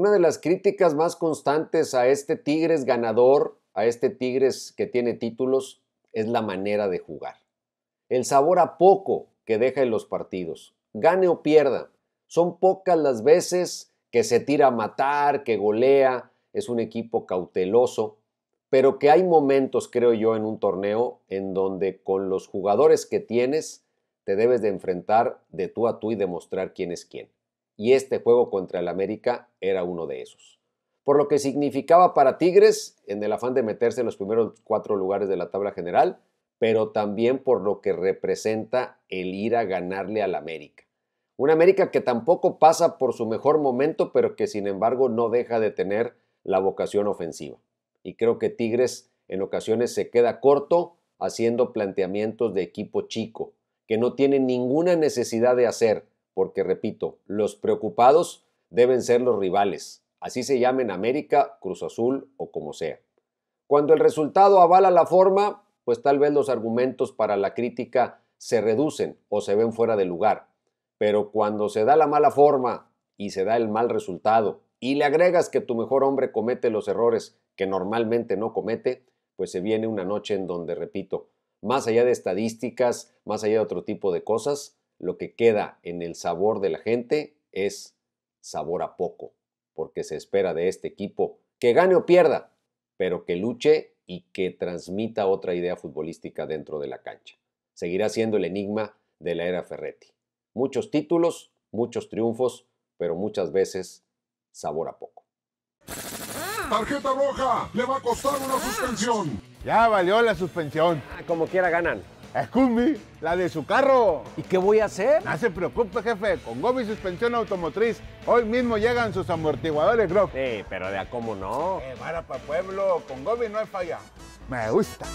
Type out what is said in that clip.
Una de las críticas más constantes a este Tigres ganador, a este Tigres que tiene títulos, es la manera de jugar. El sabor a poco que deja en los partidos, gane o pierda. Son pocas las veces que se tira a matar, que golea, es un equipo cauteloso, pero que hay momentos, creo yo, en un torneo en donde con los jugadores que tienes te debes de enfrentar de tú a tú y demostrar quién es quién y este juego contra el América era uno de esos. Por lo que significaba para Tigres, en el afán de meterse en los primeros cuatro lugares de la tabla general, pero también por lo que representa el ir a ganarle al América. Un América que tampoco pasa por su mejor momento, pero que sin embargo no deja de tener la vocación ofensiva. Y creo que Tigres en ocasiones se queda corto haciendo planteamientos de equipo chico, que no tiene ninguna necesidad de hacer, porque repito, los preocupados deben ser los rivales, así se llamen América, Cruz Azul o como sea. Cuando el resultado avala la forma, pues tal vez los argumentos para la crítica se reducen o se ven fuera de lugar. Pero cuando se da la mala forma y se da el mal resultado y le agregas que tu mejor hombre comete los errores que normalmente no comete, pues se viene una noche en donde, repito, más allá de estadísticas, más allá de otro tipo de cosas, lo que queda en el sabor de la gente es sabor a poco, porque se espera de este equipo que gane o pierda, pero que luche y que transmita otra idea futbolística dentro de la cancha. Seguirá siendo el enigma de la era Ferretti. Muchos títulos, muchos triunfos, pero muchas veces sabor a poco. Tarjeta roja, le va a costar una suspensión. Ya valió la suspensión. Ah, como quiera ganan. ¡Es la de su carro. ¿Y qué voy a hacer? No se preocupe, jefe. Con Gobi Suspensión Automotriz, hoy mismo llegan sus amortiguadores, bro. Sí, pero de a cómo no. Eh, para pa' pueblo, con Gobi no hay falla. Me gusta.